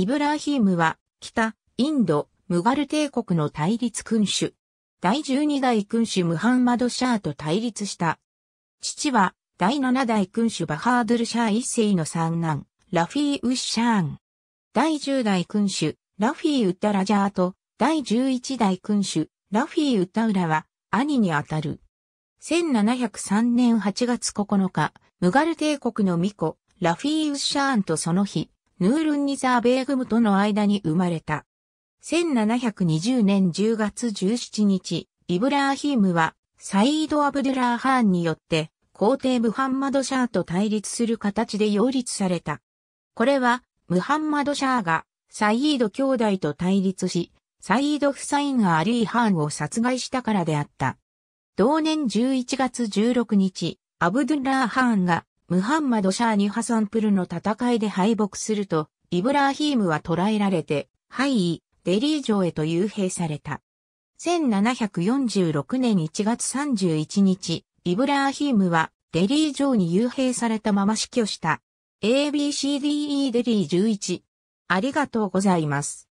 イブラーヒームは、北、インド、ムガル帝国の対立君主。第12代君主ムハンマド・シャーと対立した。父は、第7代君主バハードル・シャー一世の三男、ラフィー・ウッシャーン。第10代君主、ラフィー・ウッタラジャーと、第11代君主、ラフィー・ウッタウラは、兄にあたる。1703年8月9日、ムガル帝国の巫女、ラフィー・ウッシャーンとその日、ヌールンニザーベーグムとの間に生まれた。1720年10月17日、イブラーヒームは、サイード・アブドゥラー・ハーンによって、皇帝ムハンマド・シャーと対立する形で擁立された。これは、ムハンマド・シャーが、サイード兄弟と対立し、サイード・フサインがアリー・ハーンを殺害したからであった。同年11月16日、アブドゥラー・ハーンがムハンマド・シャーニ・ハサンプルの戦いで敗北すると、イブラーヒームは捕らえられて、ハイデリー城へと幽閉された。1746年1月31日、イブラーヒームはデリー城に幽閉されたまま死去した。ABCDE デリー11。ありがとうございます。